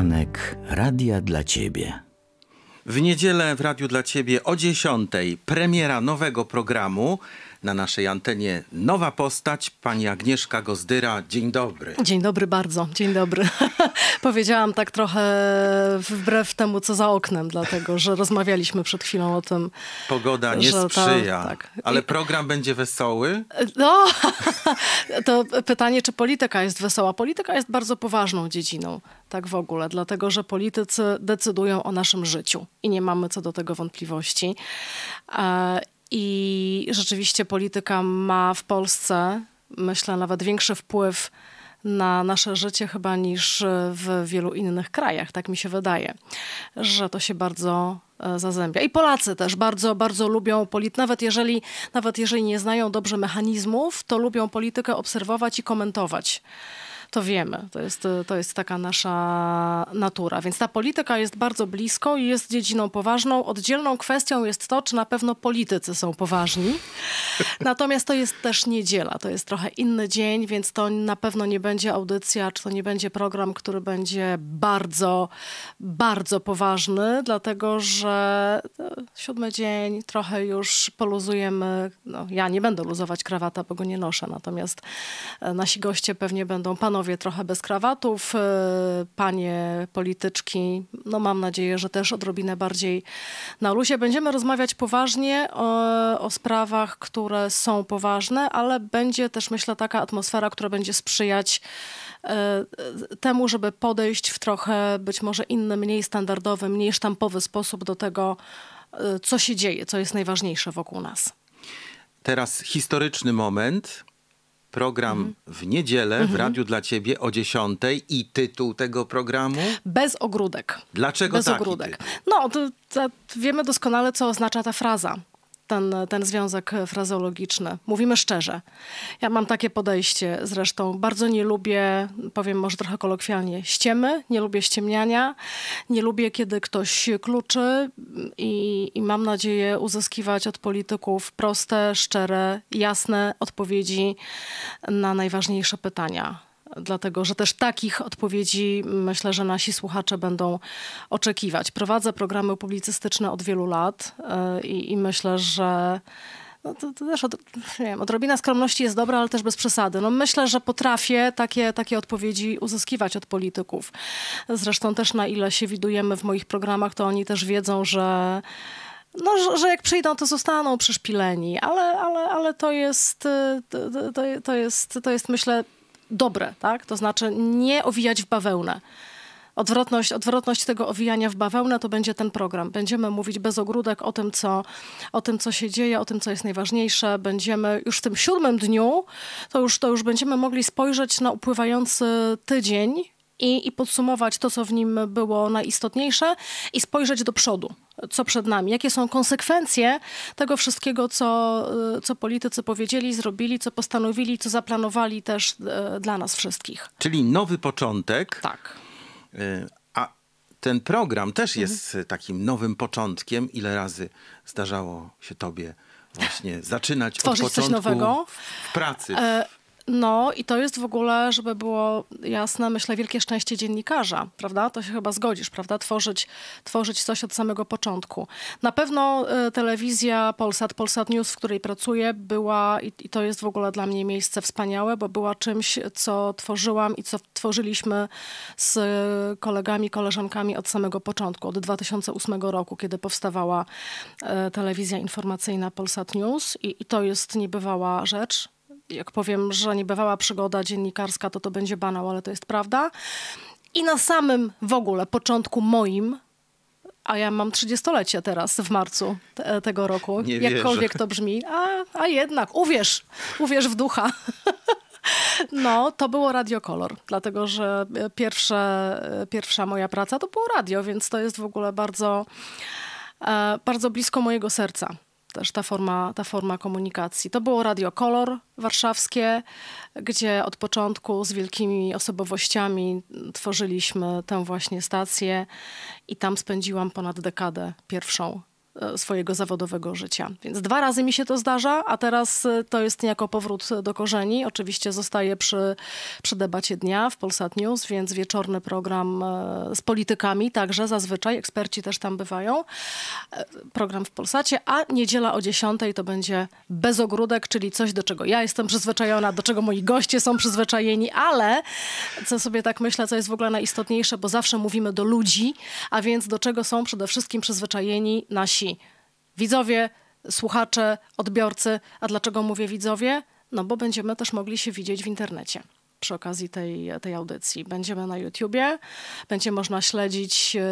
poranek Radia dla Ciebie. W niedzielę w Radiu dla Ciebie o 10.00 premiera nowego programu na naszej antenie nowa postać, pani Agnieszka Gozdyra. Dzień dobry. Dzień dobry bardzo, dzień dobry. Powiedziałam tak trochę wbrew temu, co za oknem, dlatego że rozmawialiśmy przed chwilą o tym. Pogoda nie sprzyja, ta, tak. ale I... program będzie wesoły? No, to pytanie, czy polityka jest wesoła. Polityka jest bardzo poważną dziedziną, tak w ogóle, dlatego że politycy decydują o naszym życiu i nie mamy co do tego wątpliwości. E, i rzeczywiście polityka ma w Polsce, myślę, nawet większy wpływ na nasze życie chyba niż w wielu innych krajach. Tak mi się wydaje, że to się bardzo e, zazębia. I Polacy też bardzo, bardzo lubią politykę. Nawet jeżeli, nawet jeżeli nie znają dobrze mechanizmów, to lubią politykę obserwować i komentować to wiemy. To jest, to jest taka nasza natura. Więc ta polityka jest bardzo blisko i jest dziedziną poważną. Oddzielną kwestią jest to, czy na pewno politycy są poważni. Natomiast to jest też niedziela, to jest trochę inny dzień, więc to na pewno nie będzie audycja, czy to nie będzie program, który będzie bardzo, bardzo poważny, dlatego że e, siódmy dzień trochę już poluzujemy. No, ja nie będę luzować krawata, bo go nie noszę, natomiast e, nasi goście pewnie będą panowie panowie trochę bez krawatów, e, panie polityczki, no mam nadzieję, że też odrobinę bardziej na luzie. Będziemy rozmawiać poważnie o, e, o sprawach, które są poważne, ale będzie też, myślę, taka atmosfera, która będzie sprzyjać e, temu, żeby podejść w trochę być może inny, mniej standardowy, mniej sztampowy sposób do tego, co się dzieje, co jest najważniejsze wokół nas. Teraz historyczny moment program mhm. w niedzielę w mhm. Radiu dla Ciebie o 10 i tytuł tego programu? Bez ogródek. Dlaczego Bez ogródek. Tytuł? No, to, to wiemy doskonale, co oznacza ta fraza ten, ten związek frazeologiczny. Mówimy szczerze. Ja mam takie podejście zresztą. Bardzo nie lubię, powiem może trochę kolokwialnie, ściemy, nie lubię ściemniania, nie lubię, kiedy ktoś kluczy i, i mam nadzieję uzyskiwać od polityków proste, szczere, jasne odpowiedzi na najważniejsze pytania dlatego że też takich odpowiedzi myślę, że nasi słuchacze będą oczekiwać. Prowadzę programy publicystyczne od wielu lat e, i, i myślę, że no to, to, też od, nie wiem, odrobina skromności jest dobra, ale też bez przesady. No myślę, że potrafię takie, takie odpowiedzi uzyskiwać od polityków. Zresztą też na ile się widujemy w moich programach, to oni też wiedzą, że no, że, że, jak przyjdą, to zostaną przyszpileni, ale, ale, ale to, jest, y, to, to, to, jest, to jest, myślę, dobre, tak? To znaczy nie owijać w bawełnę. Odwrotność, odwrotność tego owijania w bawełnę to będzie ten program. Będziemy mówić bez ogródek o tym, co, o tym, co się dzieje, o tym, co jest najważniejsze. Będziemy już w tym siódmym dniu, to już, to już będziemy mogli spojrzeć na upływający tydzień i, i podsumować to, co w nim było najistotniejsze i spojrzeć do przodu, co przed nami, jakie są konsekwencje tego wszystkiego, co, y, co politycy powiedzieli, zrobili, co postanowili, co zaplanowali też y, dla nas wszystkich. Czyli nowy początek. Tak. Y, a ten program też mhm. jest mhm. takim nowym początkiem. Ile razy zdarzało się tobie właśnie zaczynać Tworzyć od początku coś nowego. w pracy, e, no i to jest w ogóle, żeby było jasne, myślę, wielkie szczęście dziennikarza, prawda? To się chyba zgodzisz, prawda? Tworzyć, tworzyć coś od samego początku. Na pewno y, telewizja Polsat, Polsat News, w której pracuję, była i, i, to jest w ogóle dla mnie miejsce wspaniałe, bo była czymś, co tworzyłam i co tworzyliśmy z kolegami, koleżankami od samego początku, od 2008 roku, kiedy powstawała y, telewizja informacyjna Polsat News i, i to jest niebywała rzecz jak powiem, że niebywała przygoda dziennikarska, to to będzie banał, ale to jest prawda. I na samym w ogóle początku moim, a ja mam 30 30-lecie teraz w marcu te, tego roku, Nie jakkolwiek wierzę. to brzmi, a, a jednak uwierz, uwierz w ducha. No, to było radiokolor, dlatego że e, pierwsze, e, pierwsza moja praca to było radio, więc to jest w ogóle bardzo, e, bardzo blisko mojego serca też ta forma, ta forma komunikacji. To było Radio Kolor warszawskie, gdzie od początku z wielkimi osobowościami tworzyliśmy tę właśnie stację i tam spędziłam ponad dekadę pierwszą E, swojego zawodowego życia. Więc dwa razy mi się to zdarza, a teraz e, to jest niejako powrót e, do korzeni. Oczywiście zostaję przy, przy debacie dnia w Polsat News, więc wieczorny program z politykami także zazwyczaj, eksperci też tam bywają. Program w Polsacie, a niedziela o 10 to będzie bez ogródek, czyli coś, do czego ja jestem przyzwyczajona, do czego moi goście są przyzwyczajeni, ale co sobie tak myślę, co jest w ogóle najistotniejsze, bo zawsze mówimy do ludzi, a więc do czego są przede wszystkim przyzwyczajeni nasi nasi widzowie, słuchacze, odbiorcy. A dlaczego mówię widzowie? No bo będziemy też mogli się widzieć w internecie przy okazji tej, tej audycji. Będziemy na YouTubie, będzie można śledzić, yy,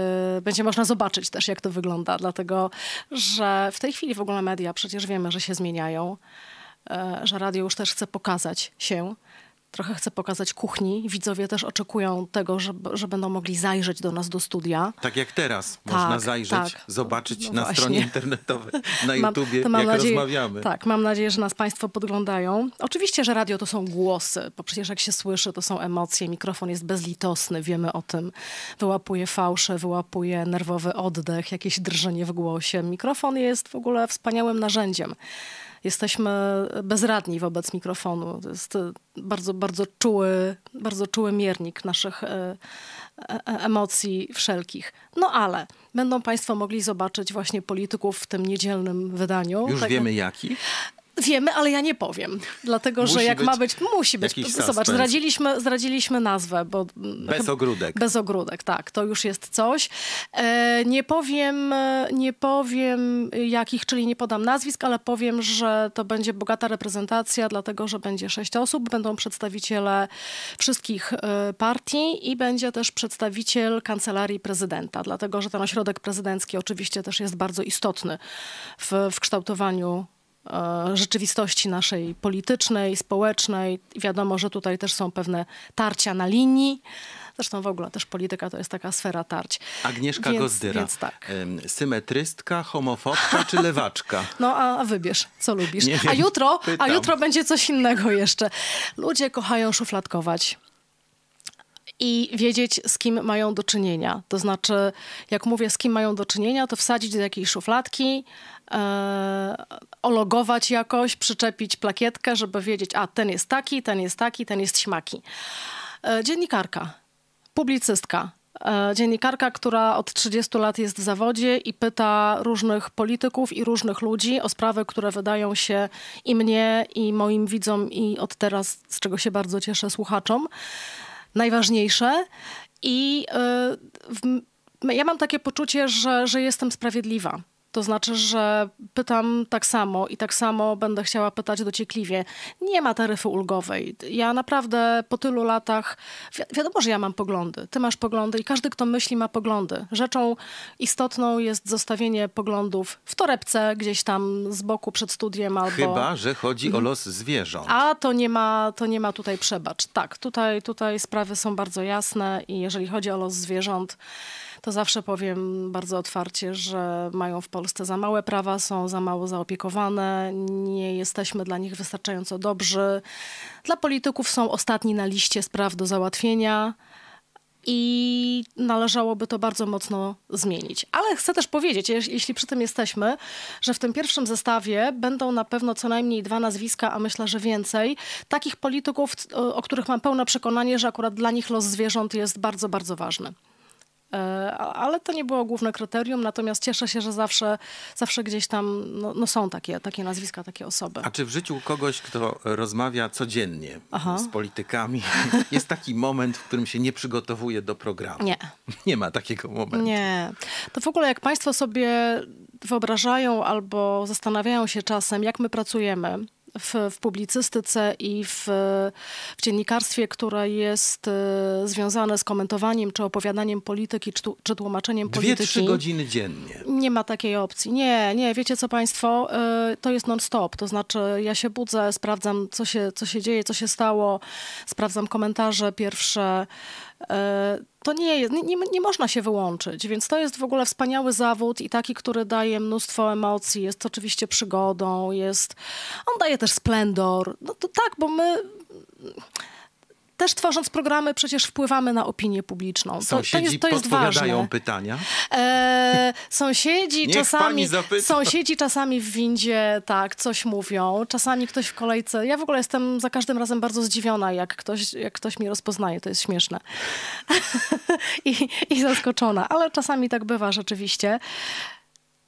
będzie można zobaczyć też, jak to wygląda, dlatego że w tej chwili w ogóle media przecież wiemy, że się zmieniają, yy, że radio już też chce pokazać się trochę chcę pokazać kuchni. Widzowie też oczekują tego, że, że będą mogli zajrzeć do nas do studia. Tak jak teraz tak, można zajrzeć, tak. zobaczyć no na właśnie. stronie internetowej, na mam, YouTubie, mam jak nadzieję, rozmawiamy. Tak, mam nadzieję, że nas Państwo podglądają. Oczywiście, że radio to są głosy, bo przecież jak się słyszy, to są emocje. Mikrofon jest bezlitosny, wiemy o tym. Wyłapuje fałsze, wyłapuje nerwowy oddech, jakieś drżenie w głosie. Mikrofon jest w ogóle wspaniałym narzędziem jesteśmy bezradni wobec mikrofonu. To jest e, bardzo, bardzo czuły, bardzo czuły miernik naszych e, e, emocji wszelkich. No ale będą Państwo mogli zobaczyć właśnie polityków w tym niedzielnym wydaniu. Już tak, wiemy jaki? Wiemy, ale ja nie powiem. Dlatego, musi że jak ma być, musi być. Zobacz, zdradziliśmy, zdradziliśmy nazwę. Bo, bez ogródek. Bez ogródek, tak. To już jest coś. E, nie, powiem, nie powiem jakich, czyli nie podam nazwisk, ale powiem, że to będzie bogata reprezentacja, dlatego, że będzie sześć osób. Będą przedstawiciele wszystkich e, partii i będzie też przedstawiciel kancelarii prezydenta, dlatego, że ten ośrodek prezydencki oczywiście też jest bardzo istotny w, w kształtowaniu E, rzeczywistości naszej politycznej, społecznej. Wiadomo, że tutaj też są pewne tarcia na linii. Zresztą w ogóle też polityka to jest taka sfera tarć. Agnieszka więc, Gozdyra. Więc tak. Symetrystka, homofobka czy lewaczka? No a, a wybierz, co lubisz. Nie a, jutro, a jutro będzie coś innego jeszcze. Ludzie kochają szufladkować i wiedzieć, z kim mają do czynienia. To znaczy, jak mówię, z kim mają do czynienia, to wsadzić do jakiejś szufladki, e, ologować jakoś, przyczepić plakietkę, żeby wiedzieć, a ten jest taki, ten jest taki, ten jest śmaki. E, dziennikarka, publicystka, e, dziennikarka, która od 30 lat jest w zawodzie i pyta różnych polityków i różnych ludzi o sprawy, które wydają się i mnie, i moim widzom, i od teraz, z czego się bardzo cieszę, słuchaczom, najważniejsze. I e, w, ja mam takie poczucie, że, że jestem sprawiedliwa to znaczy, że pytam tak samo i tak samo będę chciała pytać dociekliwie. Nie ma taryfy ulgowej. Ja naprawdę po tylu latach, wi wiadomo, że ja mam poglądy, ty masz poglądy i każdy, kto myśli, ma poglądy. Rzeczą istotną jest zostawienie poglądów w torebce, gdzieś tam z boku przed studiem albo... Chyba, że chodzi o mhm. los zwierząt. A to nie ma, to nie ma tutaj przebacz. Tak, tutaj, tutaj sprawy są bardzo jasne i jeżeli chodzi o los zwierząt, to zawsze powiem bardzo otwarcie, że mają w Polsce za małe prawa, są za mało zaopiekowane, nie jesteśmy dla nich wystarczająco dobrzy. Dla polityków są ostatni na liście spraw do załatwienia i należałoby to bardzo mocno zmienić. Ale chcę też powiedzieć, jeśli przy tym jesteśmy, że w tym pierwszym zestawie będą na pewno co najmniej dwa nazwiska, a myślę, że więcej, takich polityków, o których mam pełne przekonanie, że akurat dla nich los zwierząt jest bardzo, bardzo ważny. E, ale to nie było główne kryterium, natomiast cieszę się, że zawsze, zawsze gdzieś tam no, no są takie, takie nazwiska, takie osoby. A czy w życiu kogoś, kto rozmawia codziennie Aha. z politykami, jest taki moment, w którym się nie przygotowuje do programu? Nie. Nie ma takiego momentu. Nie. To w ogóle jak państwo sobie wyobrażają albo zastanawiają się czasem, jak my pracujemy, w, w publicystyce i w, w, dziennikarstwie, które jest y, związane z komentowaniem czy opowiadaniem polityki, czy, czy tłumaczeniem Dwie, polityki. Dwie, trzy godziny dziennie. Nie ma takiej opcji. Nie, nie. Wiecie co państwo, y, to jest non-stop. To znaczy ja się budzę, sprawdzam co się, co się dzieje, co się stało, sprawdzam komentarze pierwsze, E, to nie, jest, nie, nie, nie można się wyłączyć, więc to jest w ogóle wspaniały zawód i taki, który daje mnóstwo emocji, jest oczywiście przygodą, jest, on daje też splendor. No to tak, bo my też tworząc programy przecież wpływamy na opinię publiczną. Sąsiedzi to, jest, to jest ważne. pytania? E, sąsiedzi czasami sąsiedzi czasami w windzie tak, coś mówią, czasami ktoś w kolejce. Ja w ogóle jestem za każdym razem bardzo zdziwiona, jak ktoś, jak ktoś mnie rozpoznaje, to jest śmieszne. I, I zaskoczona, ale czasami tak bywa rzeczywiście.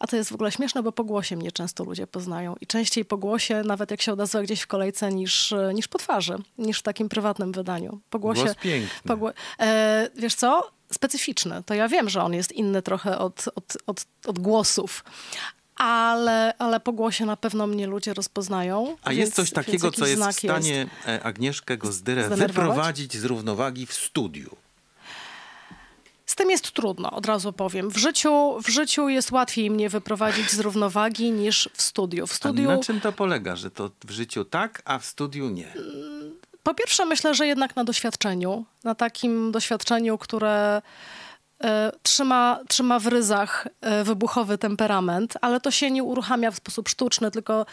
A to jest w ogóle śmieszne, bo po głosie mnie często ludzie poznają. I częściej po głosie, nawet jak się odezwę gdzieś w kolejce, niż, e, niż po twarzy, niż w takim prywatnym wydaniu. Po głosie. Głos piękny. Po, e, wiesz co? Specyficzny. To ja wiem, że on jest inny trochę od, od, od, od głosów, ale, ale po głosie na pewno mnie ludzie rozpoznają. A więc, jest coś takiego, co jest w stanie jest e, Agnieszkę Gozdyrę wyprowadzić z równowagi w studiu. Z tym jest trudno, od razu powiem. W życiu, w życiu jest łatwiej mnie wyprowadzić z równowagi niż w studiu. W studiu... A na czym to polega, że to w życiu tak, a w studiu nie? Po pierwsze myślę, że jednak na doświadczeniu. Na takim doświadczeniu, które E, trzyma, trzyma w ryzach e, wybuchowy temperament, ale to się nie uruchamia w sposób sztuczny, tylko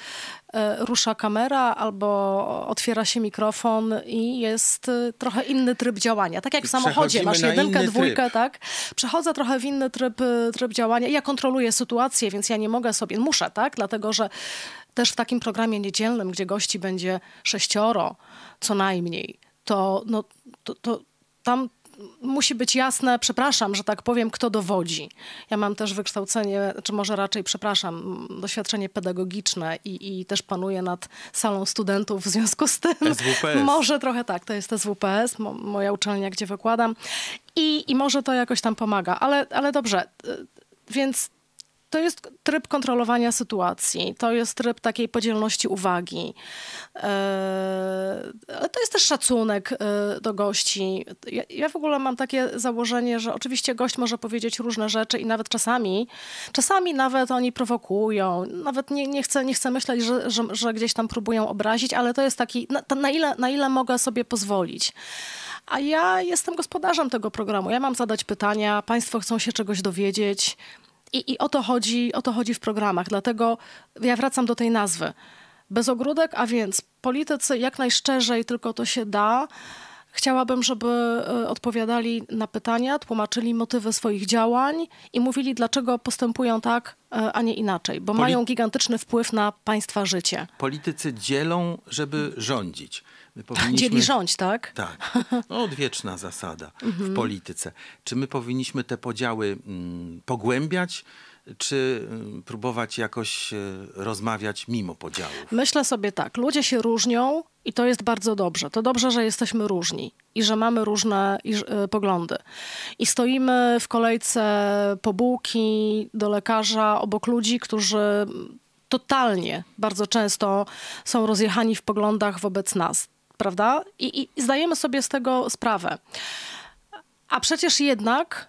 e, rusza kamera albo otwiera się mikrofon i jest trochę inny tryb działania. Tak jak w samochodzie masz jedynkę, dwójkę, tryb. tak? Przechodzę trochę w inny tryb, tryb działania. Ja kontroluję sytuację, więc ja nie mogę sobie, muszę, tak? Dlatego, że też w takim programie niedzielnym, gdzie gości będzie sześcioro co najmniej, to, no, to, to tam musi być jasne, przepraszam, że tak powiem, kto dowodzi. Ja mam też wykształcenie, czy może raczej, przepraszam, doświadczenie pedagogiczne i, i też panuję nad salą studentów w związku z tym. SWPS. Może trochę tak, to jest SWPS, mo, moja uczelnia, gdzie wykładam. I, I może to jakoś tam pomaga, ale, ale dobrze. Y, więc to jest tryb kontrolowania sytuacji, to jest tryb takiej podzielności uwagi. E, to jest też szacunek e, do gości. Ja, ja, w ogóle mam takie założenie, że oczywiście gość może powiedzieć różne rzeczy i nawet czasami, czasami nawet oni prowokują, nawet nie, nie, chcę, nie chcę myśleć, że, że, że gdzieś tam próbują obrazić, ale to jest taki, na, na, ile, na ile mogę sobie pozwolić. A ja jestem gospodarzem tego programu. Ja mam zadać pytania, państwo chcą się czegoś dowiedzieć i, I, o, to chodzi, o to chodzi w programach, dlatego ja wracam do tej nazwy. Bez ogródek, a więc politycy jak najszczerzej tylko to się da. Chciałabym, żeby e, odpowiadali na pytania, tłumaczyli motywy swoich działań i mówili, dlaczego postępują tak, e, a nie inaczej, bo Poli mają gigantyczny wpływ na państwa życie. Politycy dzielą, żeby rządzić. Tak, powinniśmy... Dzieli rządź, tak? Tak. No, odwieczna zasada w mhm. polityce. Czy my powinniśmy te podziały mm, pogłębiać? czy mm, próbować jakoś e, rozmawiać mimo podziału? Myślę sobie tak. Ludzie się różnią i to jest bardzo dobrze. To dobrze, że jesteśmy różni i że mamy różne e, poglądy. I stoimy w kolejce po bułki do lekarza obok ludzi, którzy mm, totalnie bardzo często są rozjechani w poglądach wobec nas prawda? I, I zdajemy sobie z tego sprawę. A przecież jednak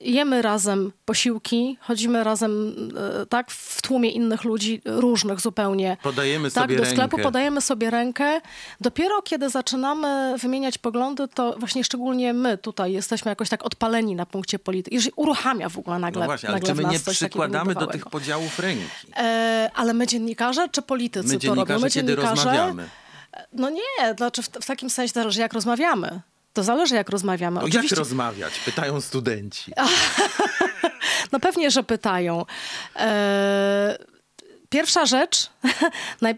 jemy razem posiłki, chodzimy razem e, tak w tłumie innych ludzi, różnych zupełnie. Podajemy tak, sobie do sklepu, rękę. podajemy sobie rękę. Dopiero kiedy zaczynamy wymieniać poglądy, to właśnie szczególnie my tutaj jesteśmy jakoś tak odpaleni na punkcie polityki. Jeżeli uruchamia w ogóle nagle No właśnie, ale czy my nie przykładamy do tych podziałów ręki? E, ale my dziennikarze czy politycy my to robimy. My dziennikarze, kiedy rozmawiamy. No nie, znaczy w, w takim sensie zależy jak rozmawiamy. To zależy, jak rozmawiamy. No Oczywiście... jak rozmawiać? Pytają studenci. no pewnie, że pytają. Eee, pierwsza rzecz, naj,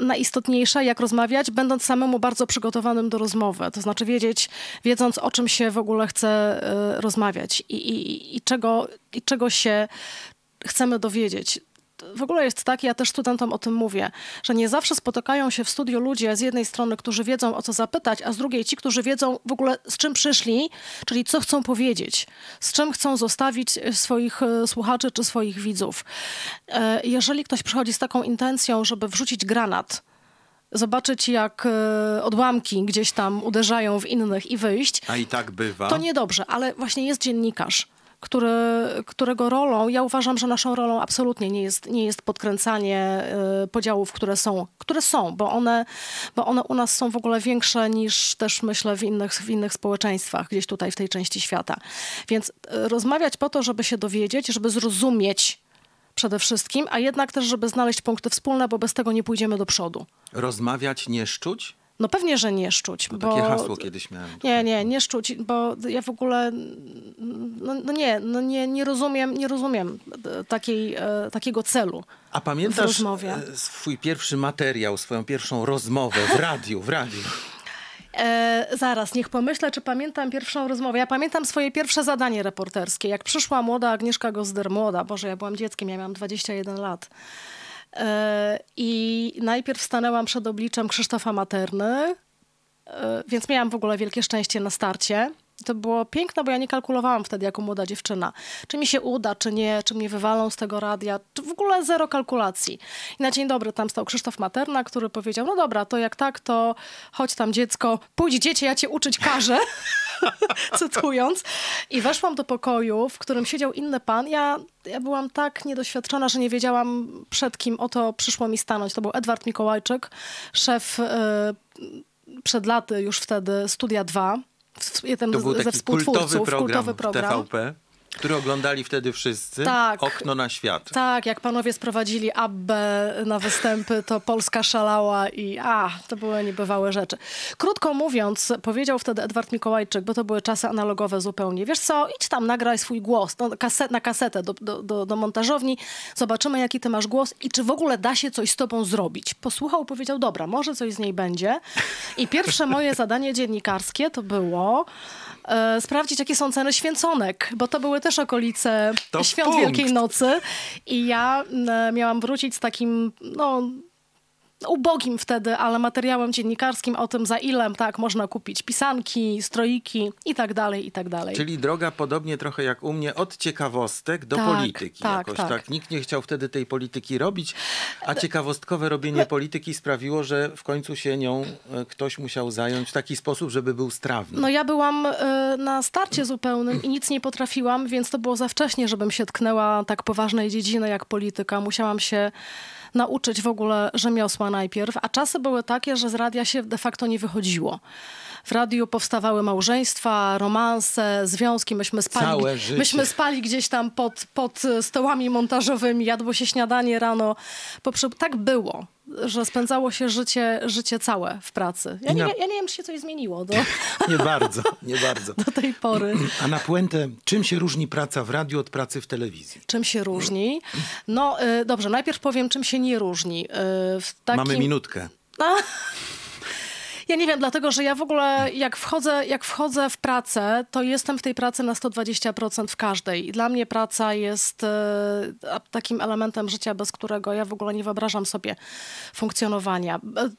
najistotniejsza, jak rozmawiać, będąc samemu bardzo przygotowanym do rozmowy. To znaczy wiedzieć, wiedząc o czym się w ogóle chce e, rozmawiać i, i, i czego, i czego się chcemy dowiedzieć w ogóle jest tak, ja też studentom o tym mówię, że nie zawsze spotykają się w studiu ludzie z jednej strony, którzy wiedzą o co zapytać, a z drugiej ci, którzy wiedzą w ogóle z czym przyszli, czyli co chcą powiedzieć, z czym chcą zostawić e, swoich e, słuchaczy czy swoich widzów. E, jeżeli ktoś przychodzi z taką intencją, żeby wrzucić granat, zobaczyć, jak odłamki gdzieś tam uderzają w innych i wyjść. A i tak bywa. To niedobrze, ale właśnie jest dziennikarz który, którego rolą, ja uważam, że naszą rolą absolutnie nie jest, nie jest podkręcanie y, podziałów, które są, które są bo, one, bo one u nas są w ogóle większe niż też myślę w innych, w innych społeczeństwach, gdzieś tutaj w tej części świata. Więc y, rozmawiać po to, żeby się dowiedzieć, żeby zrozumieć przede wszystkim, a jednak też, żeby znaleźć punkty wspólne, bo bez tego nie pójdziemy do przodu. Rozmawiać, nie szczuć? No pewnie, że nie szczuć. To bo... Takie hasło kiedyś miałem. Tutaj. Nie, nie, no. nie szczuć, bo ja w ogóle no, no nie, no nie, nie rozumiem, nie rozumiem e, takiej, e, takiego celu. A pamiętasz e, swój pierwszy materiał, swoją pierwszą rozmowę w radiu, w radiu? E, zaraz, niech pomyślę, czy pamiętam pierwszą rozmowę. Ja pamiętam swoje pierwsze zadanie reporterskie. Jak przyszła młoda Agnieszka Gozder, młoda, Boże, ja byłam dzieckiem, ja miałam 21 lat. E, I najpierw stanęłam przed obliczem Krzysztofa Materny, e, więc miałam w ogóle wielkie szczęście na starcie to było piękne, bo ja nie kalkulowałam wtedy jako młoda dziewczyna, czy mi się uda, czy nie, czy mnie wywalą z tego radia, czy w ogóle zero kalkulacji. I na dzień dobry tam stał Krzysztof Materna, który powiedział, no dobra, to jak tak, to chodź tam dziecko, pójdź dziecię, ja cię uczyć każę, cytując. I weszłam do pokoju, w którym siedział inny pan. Ja, ja byłam tak niedoświadczona, że nie wiedziałam przed kim oto przyszło mi stanąć. To był Edward Mikołajczyk, szef... Y, przed laty już wtedy Studia 2, jeden to był ze taki współtwórców, kultowy program, kultowy program. TVP. Które oglądali wtedy wszyscy? Tak. Okno na świat. Tak, jak panowie sprowadzili Abbę na występy, to Polska szalała i a, to były niebywałe rzeczy. Krótko mówiąc, powiedział wtedy Edward Mikołajczyk, bo to były czasy analogowe zupełnie. Wiesz co, idź tam, nagraj swój głos no, kaset, na kasetę do, do, do, do montażowni, zobaczymy jaki ty masz głos i czy w ogóle da się coś z tobą zrobić. Posłuchał, powiedział, dobra, może coś z niej będzie. I pierwsze moje zadanie dziennikarskie to było e, sprawdzić, jakie są ceny święconek, bo to były też okolice to Świąt Wielkiej Nocy i ja miałam wrócić z takim, no ubogim wtedy, ale materiałem dziennikarskim o tym, za ile tak można kupić pisanki, stroiki i tak dalej, i tak dalej. Czyli droga podobnie trochę jak u mnie, od ciekawostek do tak, polityki tak, jakoś, tak. tak. Nikt nie chciał wtedy tej polityki robić, a e, ciekawostkowe robienie My... E, polityki sprawiło, że w końcu się nią e, ktoś musiał zająć w taki sposób, żeby był strawny. No ja byłam y, na starcie zupełnym i nic nie potrafiłam, więc to było za wcześnie, żebym się tknęła tak poważnej dziedziny jak polityka. Musiałam się nauczyć w ogóle rzemiosła najpierw, a czasy były takie, że z radia się de facto nie wychodziło. W radiu powstawały małżeństwa, romanse, związki. Myśmy spali, Całe życie. myśmy spali gdzieś tam pod, pod stołami montażowymi, jadło się śniadanie rano. Poprze tak było że spędzało się życie, życie całe w pracy. Ja, na... nie, ja nie wiem, czy się coś zmieniło. Do... nie bardzo, nie bardzo. Do tej pory. A na puentę, czym się różni praca w radiu od pracy w telewizji? Czym się różni? No y, dobrze, najpierw powiem, czym się nie różni. Y, takim... Mamy minutkę. Ja nie wiem, dlatego że ja w ogóle jak wchodzę, jak wchodzę w pracę, to jestem w tej pracy na 120% w każdej. I dla mnie praca jest e, takim elementem życia, bez którego ja w ogóle nie wyobrażam sobie funkcjonowania. E,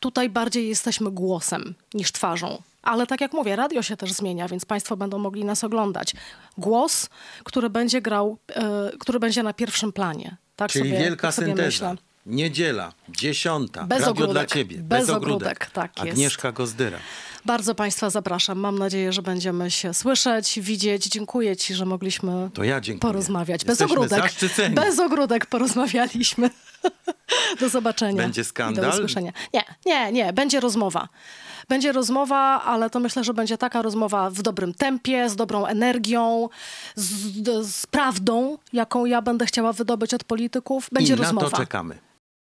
tutaj bardziej jesteśmy głosem niż twarzą. Ale tak jak mówię, radio się też zmienia, więc Państwo będą mogli nas oglądać. Głos, który będzie grał, e, który będzie na pierwszym planie. Tak Czyli sobie, wielka tak synteza. Myślę. Niedziela, dziesiąta. Bez Radio ogródek. dla ciebie. Bez, Bez ogródek. ogródek. Tak jest. Agnieszka Gozdyra. Bardzo Państwa zapraszam. Mam nadzieję, że będziemy się słyszeć, widzieć. Dziękuję Ci, że mogliśmy to ja dziękuję. porozmawiać. Bez Jesteśmy ogródek. Zaszczyceni. Bez ogródek porozmawialiśmy. do zobaczenia. Będzie skandal? I do usłyszenia. Nie, nie, nie. Będzie rozmowa. Będzie rozmowa, ale to myślę, że będzie taka rozmowa w dobrym tempie, z dobrą energią, z, z prawdą, jaką ja będę chciała wydobyć od polityków. Będzie I rozmowa. I na to czekamy.